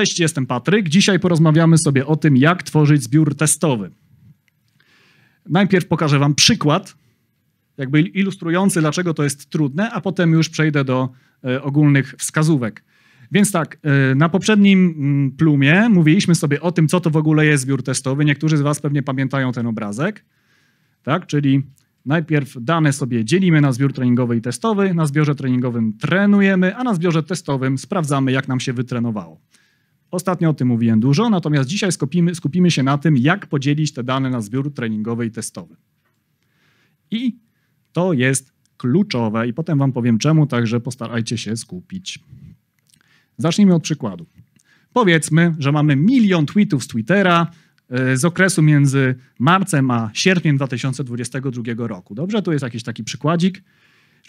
Cześć, jestem Patryk. Dzisiaj porozmawiamy sobie o tym, jak tworzyć zbiór testowy. Najpierw pokażę Wam przykład, jakby ilustrujący, dlaczego to jest trudne, a potem już przejdę do e, ogólnych wskazówek. Więc tak, e, na poprzednim mm, plumie mówiliśmy sobie o tym, co to w ogóle jest zbiór testowy. Niektórzy z Was pewnie pamiętają ten obrazek, tak? Czyli najpierw dane sobie dzielimy na zbiór treningowy i testowy, na zbiorze treningowym trenujemy, a na zbiorze testowym sprawdzamy, jak nam się wytrenowało. Ostatnio o tym mówiłem dużo, natomiast dzisiaj skupimy, skupimy się na tym, jak podzielić te dane na zbiór treningowy i testowy. I to jest kluczowe i potem Wam powiem czemu, także postarajcie się skupić. Zacznijmy od przykładu. Powiedzmy, że mamy milion tweetów z Twittera e, z okresu między marcem a sierpniem 2022 roku. Dobrze, tu jest jakiś taki przykładzik.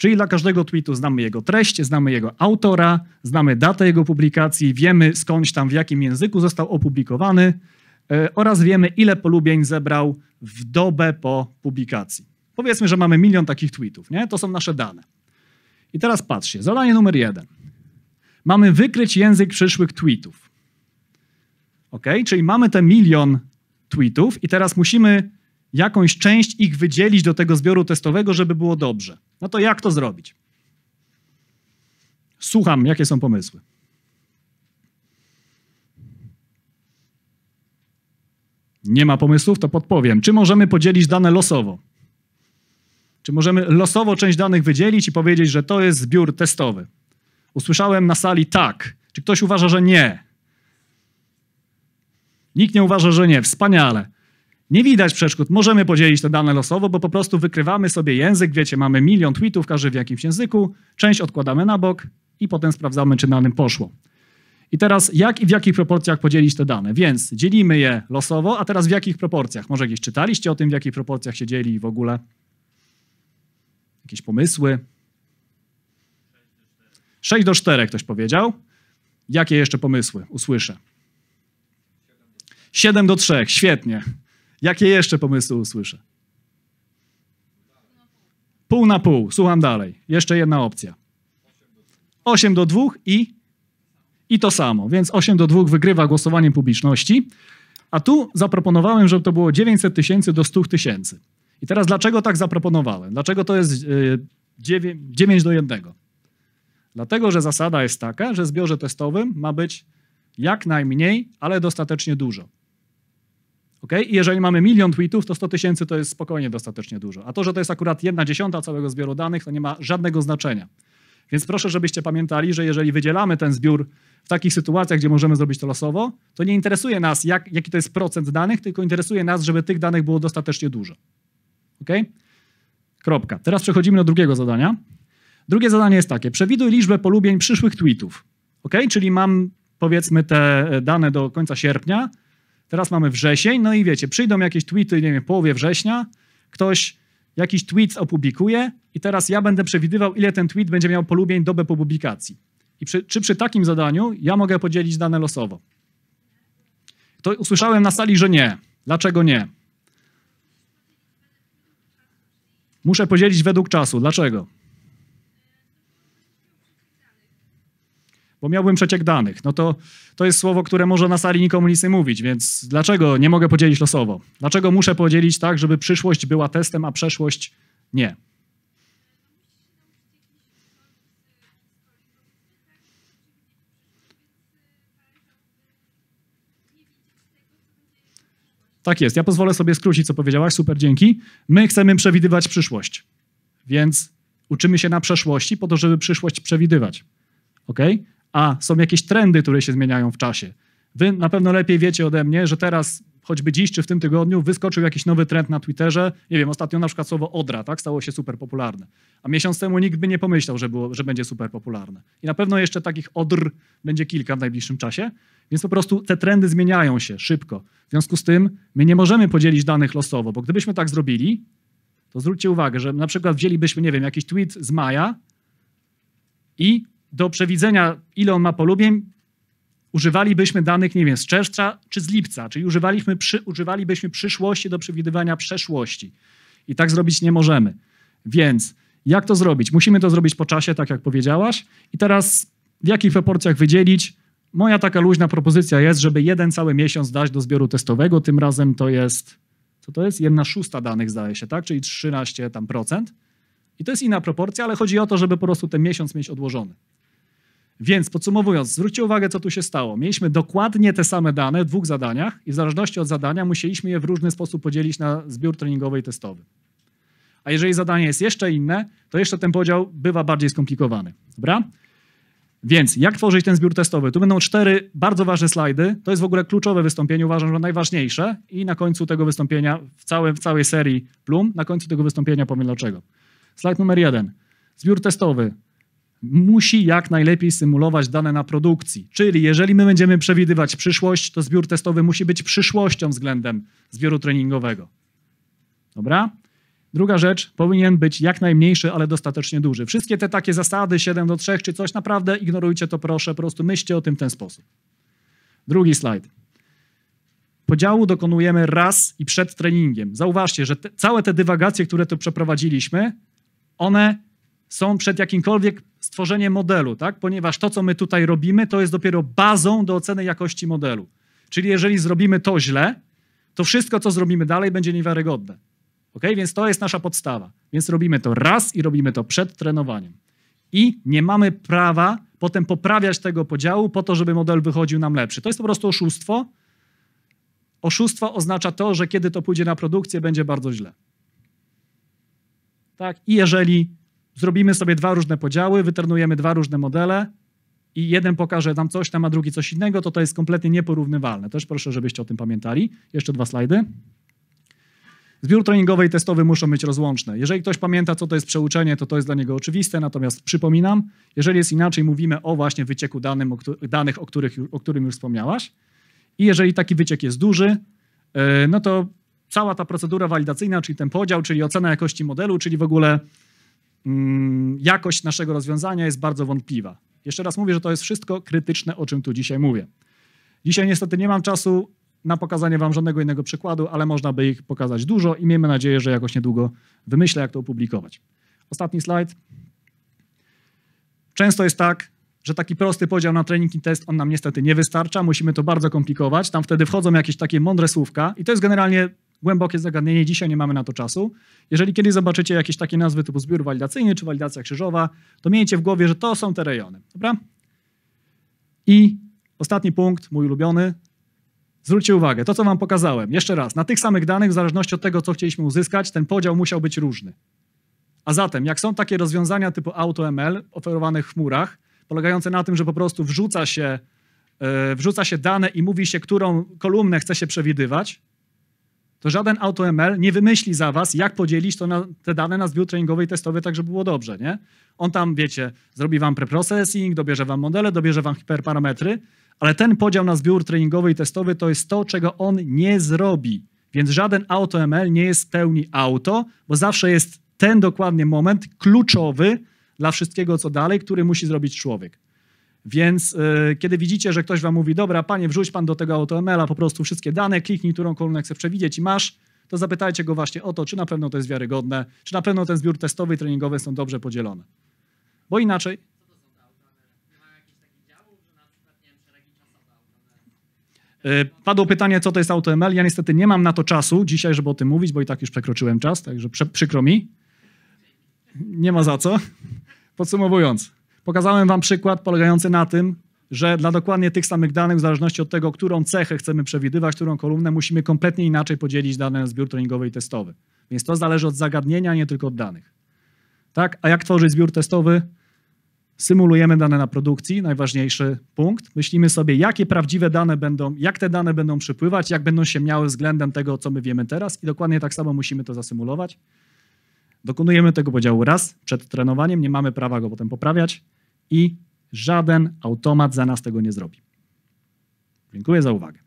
Czyli dla każdego tweetu znamy jego treść, znamy jego autora, znamy datę jego publikacji, wiemy skądś tam, w jakim języku został opublikowany e, oraz wiemy, ile polubień zebrał w dobę po publikacji. Powiedzmy, że mamy milion takich tweetów, nie? To są nasze dane. I teraz patrzcie, zadanie numer jeden. Mamy wykryć język przyszłych tweetów. Ok? Czyli mamy te milion tweetów i teraz musimy jakąś część ich wydzielić do tego zbioru testowego, żeby było dobrze. No to jak to zrobić? Słucham, jakie są pomysły. Nie ma pomysłów, to podpowiem. Czy możemy podzielić dane losowo? Czy możemy losowo część danych wydzielić i powiedzieć, że to jest zbiór testowy? Usłyszałem na sali tak. Czy ktoś uważa, że nie? Nikt nie uważa, że nie. Wspaniale. Nie widać przeszkód, możemy podzielić te dane losowo, bo po prostu wykrywamy sobie język, wiecie, mamy milion tweetów, każdy w jakimś języku, część odkładamy na bok i potem sprawdzamy, czy na nim poszło. I teraz jak i w jakich proporcjach podzielić te dane? Więc dzielimy je losowo, a teraz w jakich proporcjach? Może gdzieś czytaliście o tym, w jakich proporcjach się dzieli i w ogóle? Jakieś pomysły? 6 do 4 ktoś powiedział. Jakie jeszcze pomysły usłyszę? 7 do 3, świetnie. Jakie jeszcze pomysły usłyszę? Pół na pół. Słucham dalej. Jeszcze jedna opcja. 8 do 2 i, i to samo. Więc 8 do 2 wygrywa głosowanie publiczności. A tu zaproponowałem, żeby to było 900 tysięcy do 100 tysięcy. I teraz dlaczego tak zaproponowałem? Dlaczego to jest 9 y, do 1? Dlatego, że zasada jest taka, że w zbiorze testowym ma być jak najmniej, ale dostatecznie dużo. Okay? I jeżeli mamy milion tweetów, to 100 tysięcy to jest spokojnie dostatecznie dużo. A to, że to jest akurat jedna dziesiąta całego zbioru danych, to nie ma żadnego znaczenia. Więc proszę, żebyście pamiętali, że jeżeli wydzielamy ten zbiór w takich sytuacjach, gdzie możemy zrobić to losowo, to nie interesuje nas, jak, jaki to jest procent danych, tylko interesuje nas, żeby tych danych było dostatecznie dużo. OK? Kropka. Teraz przechodzimy do drugiego zadania. Drugie zadanie jest takie. Przewiduj liczbę polubień przyszłych tweetów. OK? Czyli mam powiedzmy te dane do końca sierpnia Teraz mamy wrzesień, no i wiecie, przyjdą jakieś tweety, nie wiem, połowie września, ktoś jakiś tweet opublikuje i teraz ja będę przewidywał, ile ten tweet będzie miał polubień dobę po publikacji. I przy, czy przy takim zadaniu ja mogę podzielić dane losowo? To usłyszałem na sali, że nie. Dlaczego nie? Muszę podzielić według czasu. Dlaczego? bo miałbym przeciek danych. No to, to jest słowo, które może na sali nikomu nic nie mówić, więc dlaczego nie mogę podzielić losowo? Dlaczego muszę podzielić tak, żeby przyszłość była testem, a przeszłość nie? Tak jest. Ja pozwolę sobie skrócić, co powiedziałaś. Super, dzięki. My chcemy przewidywać przyszłość, więc uczymy się na przeszłości po to, żeby przyszłość przewidywać. Ok? a są jakieś trendy, które się zmieniają w czasie. Wy na pewno lepiej wiecie ode mnie, że teraz, choćby dziś czy w tym tygodniu, wyskoczył jakiś nowy trend na Twitterze. Nie wiem, ostatnio na przykład słowo odra, tak, stało się super popularne. A miesiąc temu nikt by nie pomyślał, że, było, że będzie super popularne. I na pewno jeszcze takich odr będzie kilka w najbliższym czasie. Więc po prostu te trendy zmieniają się szybko. W związku z tym my nie możemy podzielić danych losowo, bo gdybyśmy tak zrobili, to zwróćcie uwagę, że na przykład wzięlibyśmy, nie wiem, jakiś tweet z maja i do przewidzenia, ile on ma polubień, używalibyśmy danych, nie wiem, z czerwca czy z lipca, czyli używaliśmy, przy, używalibyśmy przyszłości do przewidywania przeszłości. I tak zrobić nie możemy. Więc jak to zrobić? Musimy to zrobić po czasie, tak jak powiedziałaś. I teraz w jakich proporcjach wydzielić? Moja taka luźna propozycja jest, żeby jeden cały miesiąc dać do zbioru testowego. Tym razem to jest, co to jest? Jedna szósta danych zdaje się, tak? Czyli 13 tam procent. I to jest inna proporcja, ale chodzi o to, żeby po prostu ten miesiąc mieć odłożony. Więc podsumowując, zwróćcie uwagę, co tu się stało. Mieliśmy dokładnie te same dane w dwóch zadaniach i w zależności od zadania musieliśmy je w różny sposób podzielić na zbiór treningowy i testowy. A jeżeli zadanie jest jeszcze inne, to jeszcze ten podział bywa bardziej skomplikowany. Dobra? Więc jak tworzyć ten zbiór testowy? Tu będą cztery bardzo ważne slajdy. To jest w ogóle kluczowe wystąpienie, uważam, że najważniejsze. I na końcu tego wystąpienia, w, w całej serii Plum, na końcu tego wystąpienia powiem dlaczego. Slajd numer jeden. Zbiór testowy musi jak najlepiej symulować dane na produkcji. Czyli jeżeli my będziemy przewidywać przyszłość, to zbiór testowy musi być przyszłością względem zbioru treningowego. Dobra? Druga rzecz, powinien być jak najmniejszy, ale dostatecznie duży. Wszystkie te takie zasady 7 do 3 czy coś, naprawdę ignorujcie to proszę, po prostu myślcie o tym w ten sposób. Drugi slajd. Podziału dokonujemy raz i przed treningiem. Zauważcie, że te, całe te dywagacje, które tu przeprowadziliśmy, one są przed jakimkolwiek stworzeniem modelu, tak? ponieważ to, co my tutaj robimy, to jest dopiero bazą do oceny jakości modelu. Czyli jeżeli zrobimy to źle, to wszystko, co zrobimy dalej, będzie niewiarygodne. Ok? Więc to jest nasza podstawa. Więc robimy to raz i robimy to przed trenowaniem. I nie mamy prawa potem poprawiać tego podziału po to, żeby model wychodził nam lepszy. To jest po prostu oszustwo. Oszustwo oznacza to, że kiedy to pójdzie na produkcję, będzie bardzo źle. Tak? I jeżeli zrobimy sobie dwa różne podziały, wytrenujemy dwa różne modele i jeden pokaże nam coś tam, a drugi coś innego, to to jest kompletnie nieporównywalne. Też proszę, żebyście o tym pamiętali. Jeszcze dwa slajdy. Zbiór treningowy i testowy muszą być rozłączne. Jeżeli ktoś pamięta, co to jest przeuczenie, to to jest dla niego oczywiste, natomiast przypominam, jeżeli jest inaczej, mówimy o właśnie wycieku danym, o danych, o, których, o którym już wspomniałaś. I jeżeli taki wyciek jest duży, e, no to cała ta procedura walidacyjna, czyli ten podział, czyli ocena jakości modelu, czyli w ogóle Mm, jakość naszego rozwiązania jest bardzo wątpliwa. Jeszcze raz mówię, że to jest wszystko krytyczne, o czym tu dzisiaj mówię. Dzisiaj niestety nie mam czasu na pokazanie wam żadnego innego przykładu, ale można by ich pokazać dużo i miejmy nadzieję, że jakoś niedługo wymyślę, jak to opublikować. Ostatni slajd. Często jest tak, że taki prosty podział na trening i test, on nam niestety nie wystarcza, musimy to bardzo komplikować, tam wtedy wchodzą jakieś takie mądre słówka i to jest generalnie głębokie zagadnienie, dzisiaj nie mamy na to czasu. Jeżeli kiedyś zobaczycie jakieś takie nazwy typu zbiór walidacyjny czy walidacja krzyżowa, to miejcie w głowie, że to są te rejony, dobra? I ostatni punkt, mój ulubiony. Zwróćcie uwagę, to co wam pokazałem, jeszcze raz, na tych samych danych, w zależności od tego, co chcieliśmy uzyskać, ten podział musiał być różny. A zatem, jak są takie rozwiązania typu AutoML oferowane w chmurach, polegające na tym, że po prostu wrzuca się, yy, wrzuca się dane i mówi się, którą kolumnę chce się przewidywać, to żaden AutoML nie wymyśli za was, jak podzielić to na, te dane na zbiór treningowy i testowy, tak żeby było dobrze, nie? On tam, wiecie, zrobi wam preprocessing, dobierze wam modele, dobierze wam hiperparametry, ale ten podział na zbiór treningowy i testowy to jest to, czego on nie zrobi. Więc żaden AutoML nie jest w pełni auto, bo zawsze jest ten dokładnie moment kluczowy dla wszystkiego, co dalej, który musi zrobić człowiek. Więc y, kiedy widzicie, że ktoś wam mówi, dobra, panie, wrzuć pan do tego AutoML-a po prostu wszystkie dane, kliknij, którą kolumnę chce przewidzieć i masz, to zapytajcie go właśnie o to, czy na pewno to jest wiarygodne, czy na pewno ten zbiór testowy i treningowy są dobrze podzielone. Bo inaczej... Yy, padło pytanie, co to jest AutoML. Ja niestety nie mam na to czasu dzisiaj, żeby o tym mówić, bo i tak już przekroczyłem czas, także przykro mi. Nie ma za co. Podsumowując, Pokazałem Wam przykład polegający na tym, że dla dokładnie tych samych danych, w zależności od tego, którą cechę chcemy przewidywać, którą kolumnę, musimy kompletnie inaczej podzielić dane zbiór treningowy i testowy. Więc to zależy od zagadnienia, nie tylko od danych. Tak? A jak tworzyć zbiór testowy? Symulujemy dane na produkcji, najważniejszy punkt. Myślimy sobie, jakie prawdziwe dane będą, jak te dane będą przypływać, jak będą się miały względem tego, co my wiemy teraz i dokładnie tak samo musimy to zasymulować. Dokonujemy tego podziału raz przed trenowaniem, nie mamy prawa go potem poprawiać i żaden automat za nas tego nie zrobi. Dziękuję za uwagę.